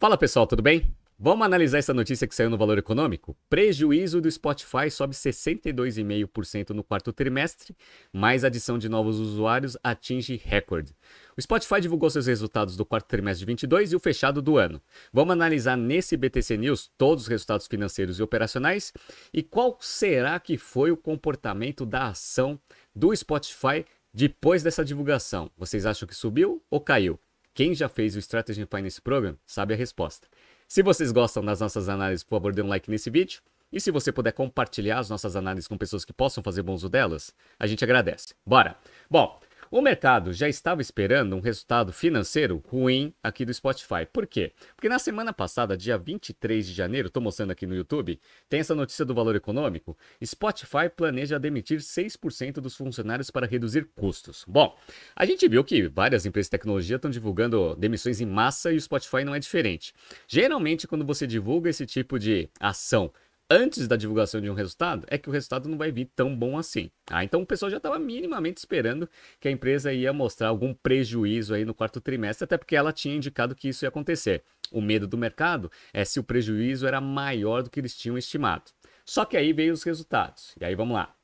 Fala pessoal, tudo bem? Vamos analisar essa notícia que saiu no Valor Econômico? Prejuízo do Spotify sobe 62,5% no quarto trimestre, mais adição de novos usuários atinge recorde. O Spotify divulgou seus resultados do quarto trimestre de 22 e o fechado do ano. Vamos analisar nesse BTC News todos os resultados financeiros e operacionais e qual será que foi o comportamento da ação do Spotify depois dessa divulgação. Vocês acham que subiu ou caiu? Quem já fez o Strategy Finance Program sabe a resposta. Se vocês gostam das nossas análises, por favor, dê um like nesse vídeo. E se você puder compartilhar as nossas análises com pessoas que possam fazer bom uso delas, a gente agradece. Bora! Bom, o mercado já estava esperando um resultado financeiro ruim aqui do Spotify. Por quê? Porque na semana passada, dia 23 de janeiro, estou mostrando aqui no YouTube, tem essa notícia do valor econômico. Spotify planeja demitir 6% dos funcionários para reduzir custos. Bom, a gente viu que várias empresas de tecnologia estão divulgando demissões em massa e o Spotify não é diferente. Geralmente, quando você divulga esse tipo de ação antes da divulgação de um resultado, é que o resultado não vai vir tão bom assim. Ah, então o pessoal já estava minimamente esperando que a empresa ia mostrar algum prejuízo aí no quarto trimestre, até porque ela tinha indicado que isso ia acontecer. O medo do mercado é se o prejuízo era maior do que eles tinham estimado. Só que aí veio os resultados. E aí vamos lá.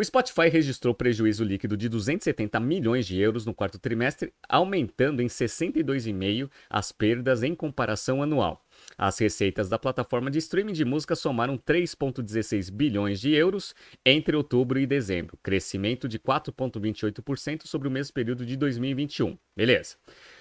O Spotify registrou prejuízo líquido de 270 milhões de euros no quarto trimestre, aumentando em 62,5% as perdas em comparação anual. As receitas da plataforma de streaming de música somaram 3,16 bilhões de euros entre outubro e dezembro, crescimento de 4,28% sobre o mesmo período de 2021. Beleza.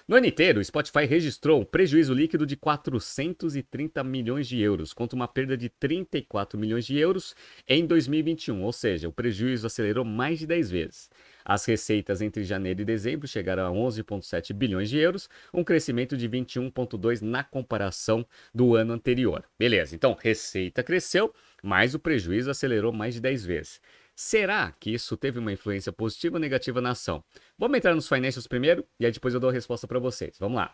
No ano inteiro, o Spotify registrou um prejuízo líquido de 430 milhões de euros, contra uma perda de 34 milhões de euros em 2021, ou seja, o prejuízo acelerou mais de 10 vezes. As receitas entre janeiro e dezembro chegaram a 11,7 bilhões de euros, um crescimento de 21,2 na comparação do ano anterior. Beleza, então receita cresceu, mas o prejuízo acelerou mais de 10 vezes. Será que isso teve uma influência positiva ou negativa na ação? Vamos entrar nos financials primeiro e aí depois eu dou a resposta para vocês. Vamos lá.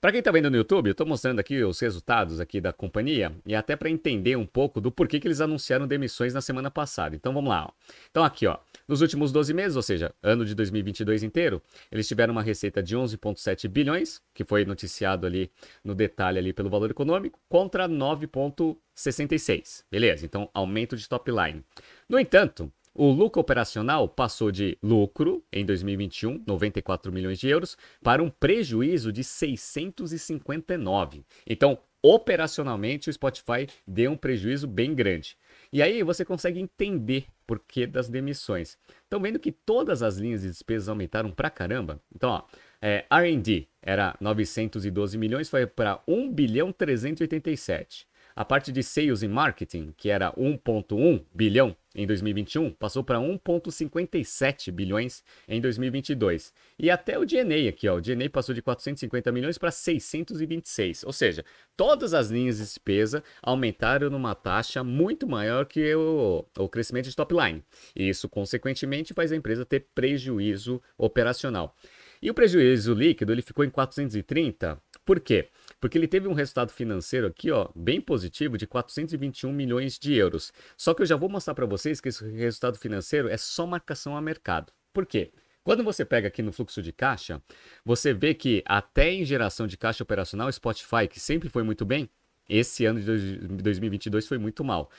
Para quem está vendo no YouTube, eu estou mostrando aqui os resultados aqui da companhia e até para entender um pouco do porquê que eles anunciaram demissões na semana passada. Então vamos lá. Ó. Então aqui, ó, nos últimos 12 meses, ou seja, ano de 2022 inteiro, eles tiveram uma receita de 11.7 bilhões, que foi noticiado ali no detalhe ali pelo Valor Econômico, contra 9.66. Beleza? Então aumento de top line. No entanto, o lucro operacional passou de lucro em 2021, 94 milhões de euros, para um prejuízo de 659. Então, operacionalmente, o Spotify deu um prejuízo bem grande. E aí você consegue entender por que das demissões. Estão vendo que todas as linhas de despesas aumentaram pra caramba? Então, é, R&D era 912 milhões, foi para 1 bilhão 387. A parte de sales e marketing, que era 1.1 bilhão em 2021, passou para 1.57 bilhões em 2022. E até o DNA aqui, ó, o DNA passou de 450 milhões para 626. Ou seja, todas as linhas de despesa aumentaram numa taxa muito maior que o, o crescimento de top line. E isso, consequentemente, faz a empresa ter prejuízo operacional. E o prejuízo líquido ele ficou em 430. Por quê? Porque ele teve um resultado financeiro aqui, ó, bem positivo, de 421 milhões de euros. Só que eu já vou mostrar para vocês que esse resultado financeiro é só marcação a mercado. Por quê? Quando você pega aqui no fluxo de caixa, você vê que até em geração de caixa operacional, Spotify, que sempre foi muito bem, esse ano de 2022 foi muito mal.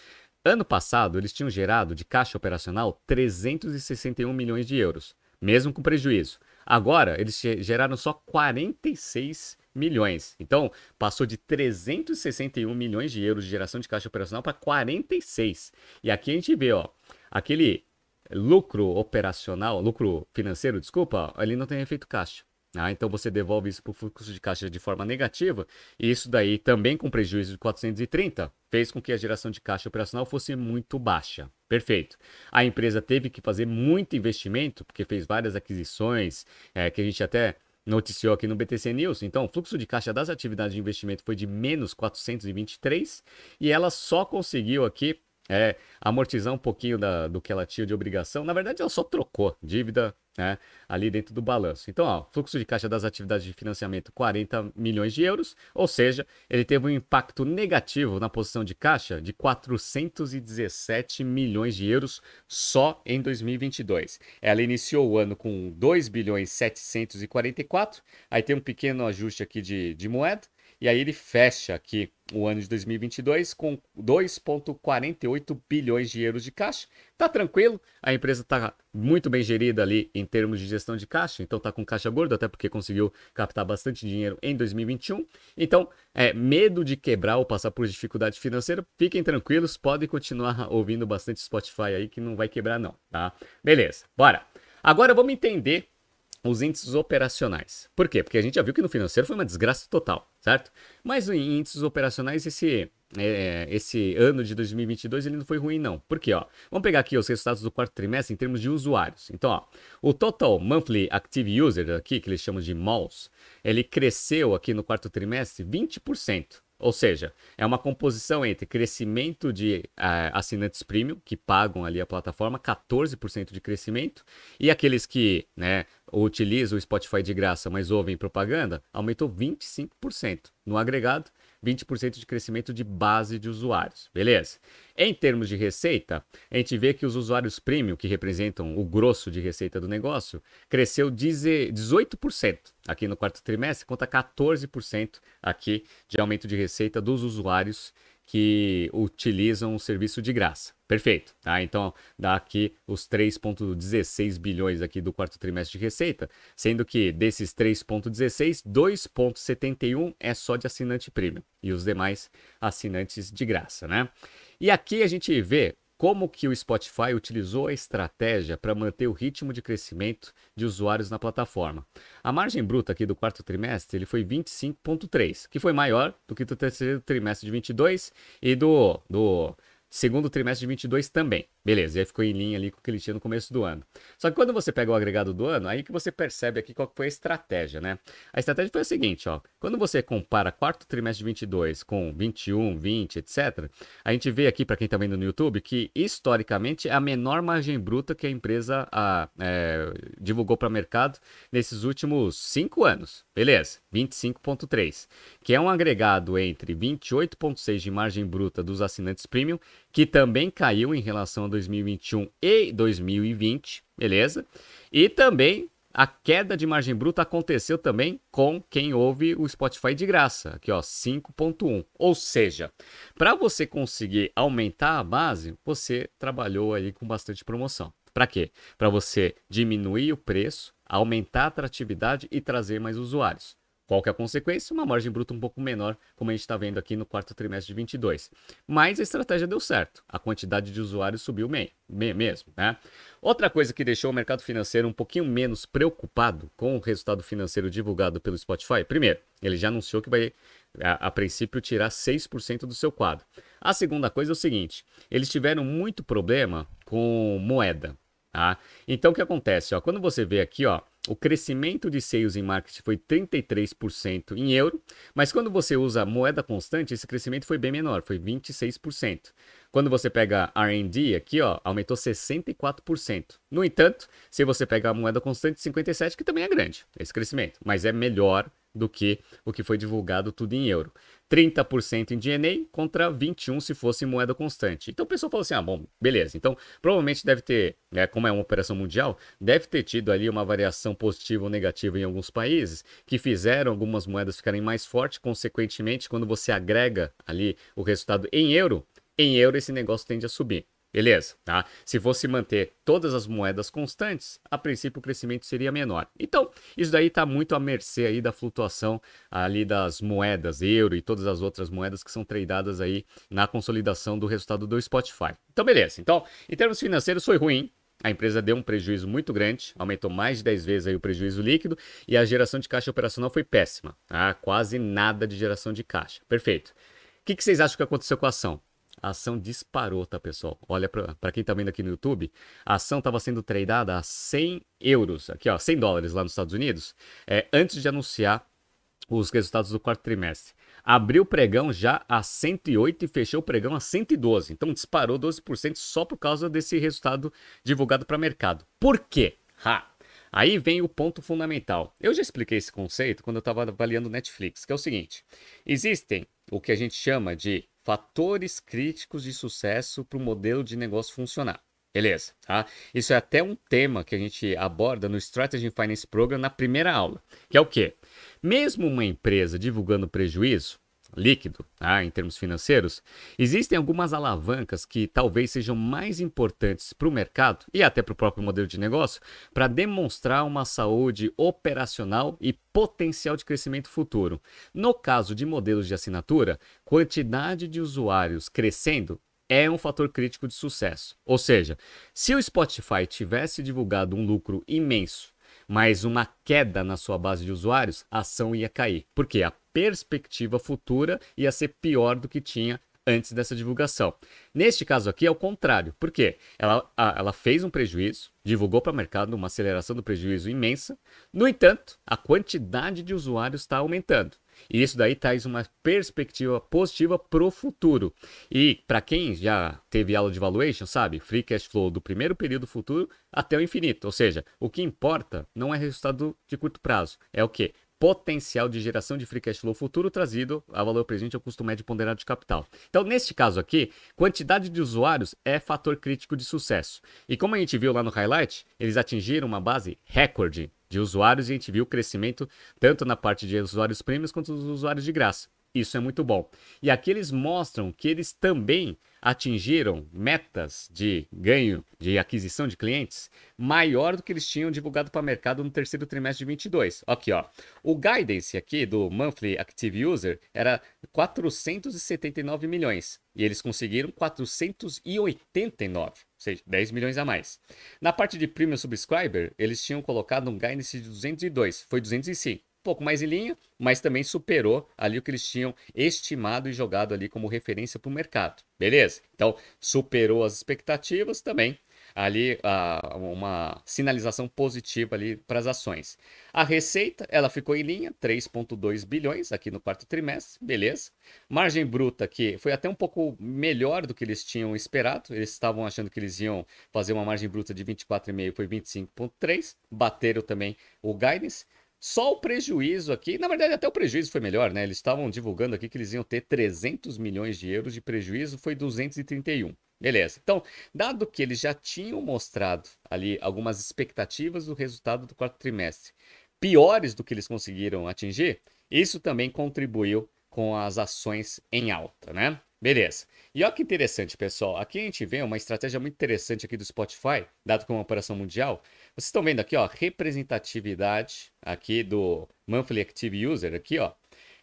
Ano passado, eles tinham gerado de caixa operacional 361 milhões de euros, mesmo com prejuízo. Agora, eles geraram só 46 milhões. Então, passou de 361 milhões de euros de geração de caixa operacional para 46. E aqui a gente vê, ó, aquele lucro operacional, lucro financeiro, desculpa, ele não tem efeito caixa. Ah, então você devolve isso para o fluxo de caixa de forma negativa, e isso daí também com prejuízo de 430, fez com que a geração de caixa operacional fosse muito baixa. Perfeito. A empresa teve que fazer muito investimento, porque fez várias aquisições, é, que a gente até noticiou aqui no BTC News. Então, o fluxo de caixa das atividades de investimento foi de menos 423 e ela só conseguiu aqui é, amortizar um pouquinho da, do que ela tinha de obrigação. Na verdade, ela só trocou dívida né, ali dentro do balanço. Então, ó, fluxo de caixa das atividades de financiamento 40 milhões de euros, ou seja, ele teve um impacto negativo na posição de caixa de 417 milhões de euros só em 2022. Ela iniciou o ano com 2 bilhões 744, aí tem um pequeno ajuste aqui de, de moeda, e aí ele fecha aqui o ano de 2022 com 2,48 bilhões de euros de caixa. Tá tranquilo, a empresa tá muito bem gerida ali em termos de gestão de caixa, então tá com caixa gordo, até porque conseguiu captar bastante dinheiro em 2021. Então, é, medo de quebrar ou passar por dificuldade financeira, fiquem tranquilos, podem continuar ouvindo bastante Spotify aí que não vai quebrar não, tá? Beleza, bora. Agora vamos entender os índices operacionais. Por quê? Porque a gente já viu que no financeiro foi uma desgraça total certo? Mas em índices operacionais, esse, é, esse ano de 2022 ele não foi ruim, não. Por quê? Ó? Vamos pegar aqui os resultados do quarto trimestre em termos de usuários. Então, ó, o Total Monthly Active User, aqui, que eles chamam de MAUs, ele cresceu aqui no quarto trimestre 20%. Ou seja, é uma composição entre crescimento de uh, assinantes premium, que pagam ali a plataforma, 14% de crescimento, e aqueles que né, utilizam o Spotify de graça, mas ouvem propaganda, aumentou 25% no agregado 20% de crescimento de base de usuários, beleza? Em termos de receita, a gente vê que os usuários premium, que representam o grosso de receita do negócio, cresceu 18% aqui no quarto trimestre, conta 14% aqui de aumento de receita dos usuários que utilizam o serviço de graça. Perfeito, tá? Então dá aqui os 3,16 bilhões aqui do quarto trimestre de receita, sendo que desses 3,16, 2,71 é só de assinante premium e os demais assinantes de graça, né? E aqui a gente vê como que o Spotify utilizou a estratégia para manter o ritmo de crescimento de usuários na plataforma. A margem bruta aqui do quarto trimestre ele foi 25,3, que foi maior do que do terceiro trimestre de 22 e do, do segundo trimestre de 22 também. Beleza, e aí ficou em linha ali com o que ele tinha no começo do ano. Só que quando você pega o agregado do ano, aí que você percebe aqui qual foi a estratégia, né? A estratégia foi a seguinte, ó. Quando você compara quarto trimestre de 22 com 21, 20, etc., a gente vê aqui, para quem está vendo no YouTube, que historicamente é a menor margem bruta que a empresa a, é, divulgou para o mercado nesses últimos cinco anos. Beleza, 25,3, que é um agregado entre 28,6 de margem bruta dos assinantes premium que também caiu em relação a 2021 e 2020, beleza? E também a queda de margem bruta aconteceu também com quem ouve o Spotify de graça, aqui ó, 5.1. Ou seja, para você conseguir aumentar a base, você trabalhou aí com bastante promoção. Para quê? Para você diminuir o preço, aumentar a atratividade e trazer mais usuários. Qual que é a consequência? Uma margem bruta um pouco menor, como a gente está vendo aqui no quarto trimestre de 22. Mas a estratégia deu certo. A quantidade de usuários subiu meio, meio mesmo. Né? Outra coisa que deixou o mercado financeiro um pouquinho menos preocupado com o resultado financeiro divulgado pelo Spotify, primeiro, ele já anunciou que vai, a, a princípio, tirar 6% do seu quadro. A segunda coisa é o seguinte: eles tiveram muito problema com moeda. Tá? Então o que acontece? Ó, quando você vê aqui, ó, o crescimento de sales em marketing foi 33% em euro, mas quando você usa moeda constante, esse crescimento foi bem menor, foi 26%. Quando você pega R&D aqui, ó, aumentou 64%. No entanto, se você pega a moeda constante, 57, que também é grande esse crescimento, mas é melhor do que o que foi divulgado tudo em euro. 30% em DNA contra 21% se fosse moeda constante. Então o pessoal falou assim: ah, bom, beleza. Então provavelmente deve ter, né, como é uma operação mundial, deve ter tido ali uma variação positiva ou negativa em alguns países que fizeram algumas moedas ficarem mais fortes. Consequentemente, quando você agrega ali o resultado em euro, em euro esse negócio tende a subir. Beleza, tá? Se fosse manter todas as moedas constantes, a princípio o crescimento seria menor. Então, isso daí está muito à mercê aí da flutuação ali das moedas euro e todas as outras moedas que são tradadas aí na consolidação do resultado do Spotify. Então, beleza. Então, em termos financeiros foi ruim, a empresa deu um prejuízo muito grande, aumentou mais de 10 vezes aí o prejuízo líquido e a geração de caixa operacional foi péssima. Ah, quase nada de geração de caixa. Perfeito. O que, que vocês acham que aconteceu com a ação? A ação disparou, tá, pessoal? Olha, para quem tá vendo aqui no YouTube, a ação estava sendo tradeada a 100 euros, aqui ó, 100 dólares lá nos Estados Unidos, é, antes de anunciar os resultados do quarto trimestre. Abriu o pregão já a 108 e fechou o pregão a 112. Então disparou 12% só por causa desse resultado divulgado para mercado. Por quê? Ha! Aí vem o ponto fundamental. Eu já expliquei esse conceito quando eu estava avaliando Netflix, que é o seguinte: existem o que a gente chama de fatores críticos de sucesso para o modelo de negócio funcionar. Beleza, tá? Isso é até um tema que a gente aborda no Strategy Finance Program na primeira aula, que é o quê? Mesmo uma empresa divulgando prejuízo, líquido, tá? em termos financeiros, existem algumas alavancas que talvez sejam mais importantes para o mercado e até para o próprio modelo de negócio para demonstrar uma saúde operacional e potencial de crescimento futuro. No caso de modelos de assinatura, quantidade de usuários crescendo é um fator crítico de sucesso. Ou seja, se o Spotify tivesse divulgado um lucro imenso mas uma queda na sua base de usuários, a ação ia cair. Porque a perspectiva futura ia ser pior do que tinha antes dessa divulgação. Neste caso aqui é o contrário, porque ela, a, ela fez um prejuízo, divulgou para o mercado uma aceleração do prejuízo imensa, no entanto, a quantidade de usuários está aumentando. E isso daí traz uma perspectiva positiva pro futuro. E para quem já teve aula de valuation, sabe? Free cash flow do primeiro período futuro até o infinito. Ou seja, o que importa não é resultado de curto prazo, é o que? potencial de geração de free cash flow futuro trazido a valor presente ao custo médio ponderado de capital. Então, neste caso aqui, quantidade de usuários é fator crítico de sucesso. E como a gente viu lá no highlight, eles atingiram uma base recorde de usuários e a gente viu o crescimento tanto na parte de usuários prêmios quanto dos usuários de graça. Isso é muito bom. E aqui eles mostram que eles também atingiram metas de ganho de aquisição de clientes maior do que eles tinham divulgado para o mercado no terceiro trimestre de 22. Aqui, ó. O guidance aqui do monthly active user era 479 milhões e eles conseguiram 489 ou seja, 10 milhões a mais. Na parte de Premium Subscriber, eles tinham colocado um guidance de 202, foi 205. Um pouco mais em linha, mas também superou ali o que eles tinham estimado e jogado ali como referência para o mercado. Beleza? Então, superou as expectativas também ali a, ah, uma sinalização positiva ali para as ações. A receita, ela ficou em linha, 3.2 bilhões aqui no quarto trimestre, beleza. Margem bruta que foi até um pouco melhor do que eles tinham esperado, eles estavam achando que eles iam fazer uma margem bruta de 24,5, foi 25.3, bateram também o guidance. Só o prejuízo aqui, na verdade até o prejuízo foi melhor, né? Eles estavam divulgando aqui que eles iam ter 300 milhões de euros de prejuízo, foi 231. Beleza. Então, dado que eles já tinham mostrado ali algumas expectativas do resultado do quarto trimestre piores do que eles conseguiram atingir, isso também contribuiu com as ações em alta, né? Beleza. E olha que interessante, pessoal. Aqui a gente vê uma estratégia muito interessante aqui do Spotify, dado como uma operação mundial. Vocês estão vendo aqui, ó, representatividade aqui do Monthly Active User, aqui, ó,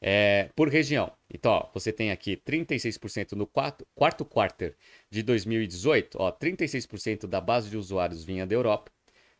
é, por região. Então, ó, você tem aqui 36% no quarto, quarto quarter de 2018, ó, 36% da base de usuários vinha da Europa,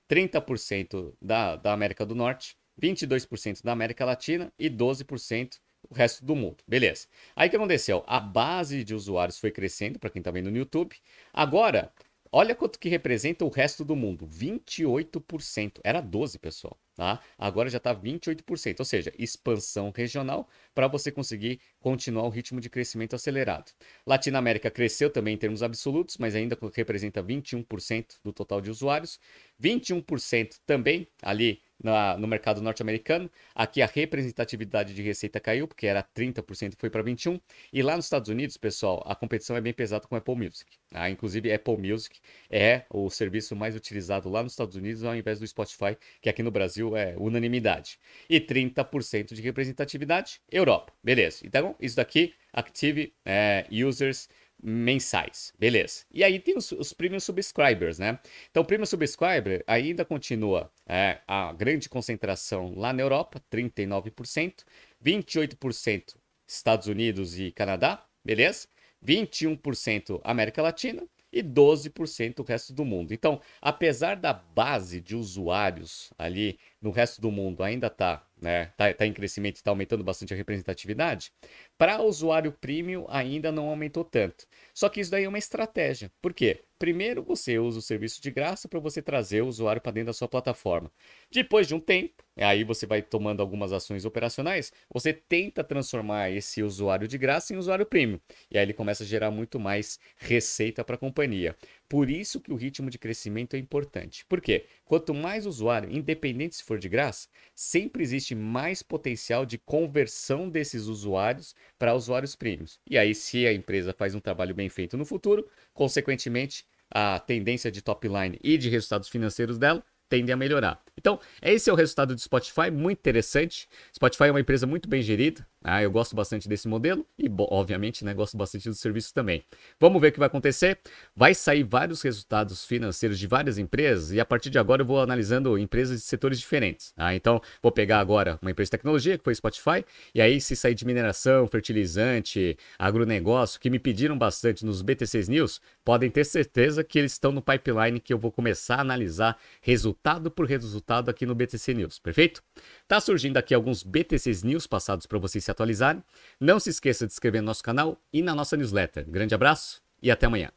30% da, da América do Norte, 22% da América Latina e 12% o resto do mundo. Beleza. Aí o que aconteceu? A base de usuários foi crescendo, para quem está vendo no YouTube. Agora, Olha quanto que representa o resto do mundo, 28%. Era 12, pessoal, tá? Agora já está 28%, ou seja, expansão regional para você conseguir continuar o ritmo de crescimento acelerado. Latina América cresceu também em termos absolutos, mas ainda representa 21% do total de usuários. 21% também ali na, no mercado norte-americano. Aqui a representatividade de receita caiu, porque era 30% foi para 21%. E lá nos Estados Unidos, pessoal, a competição é bem pesada com Apple Music. Ah, inclusive, Apple Music é o serviço mais utilizado lá nos Estados Unidos, ao invés do Spotify, que aqui no Brasil é unanimidade. E 30% de representatividade, Europa. Beleza. Então, isso daqui, Active é, Users mensais, beleza. E aí tem os, os Premium Subscribers, né? Então, o Premium Subscriber ainda continua é, a grande concentração lá na Europa, 39%, 28% Estados Unidos e Canadá, beleza? 21% América Latina e 12% o resto do mundo. Então, apesar da base de usuários ali no resto do mundo ainda tá né? Tá, tá em crescimento e tá aumentando bastante a representatividade. Para usuário premium ainda não aumentou tanto. Só que isso daí é uma estratégia. Por quê? Primeiro, você usa o serviço de graça para você trazer o usuário para dentro da sua plataforma. Depois de um tempo, aí você vai tomando algumas ações operacionais, você tenta transformar esse usuário de graça em usuário premium. E aí ele começa a gerar muito mais receita para a companhia. Por isso que o ritmo de crescimento é importante. Por quê? Quanto mais usuário, independente se for de graça, sempre existe mais potencial de conversão desses usuários para usuários premiums. E aí, se a empresa faz um trabalho bem feito no futuro, consequentemente, a tendência de top line e de resultados financeiros dela, tendem a melhorar. Então, é esse é o resultado do Spotify, muito interessante. Spotify é uma empresa muito bem gerida. Ah, eu gosto bastante desse modelo e, obviamente, né, gosto bastante do serviço também. Vamos ver o que vai acontecer. Vai sair vários resultados financeiros de várias empresas e, a partir de agora, eu vou analisando empresas de setores diferentes. Ah, então, vou pegar agora uma empresa de tecnologia, que foi Spotify, e aí, se sair de mineração, fertilizante, agronegócio, que me pediram bastante nos BTC News, podem ter certeza que eles estão no pipeline que eu vou começar a analisar resultados resultado por resultado aqui no BTC News, perfeito? Tá surgindo aqui alguns BTC News passados para vocês se atualizarem. Não se esqueça de se inscrever no nosso canal e na nossa newsletter. Grande abraço e até amanhã.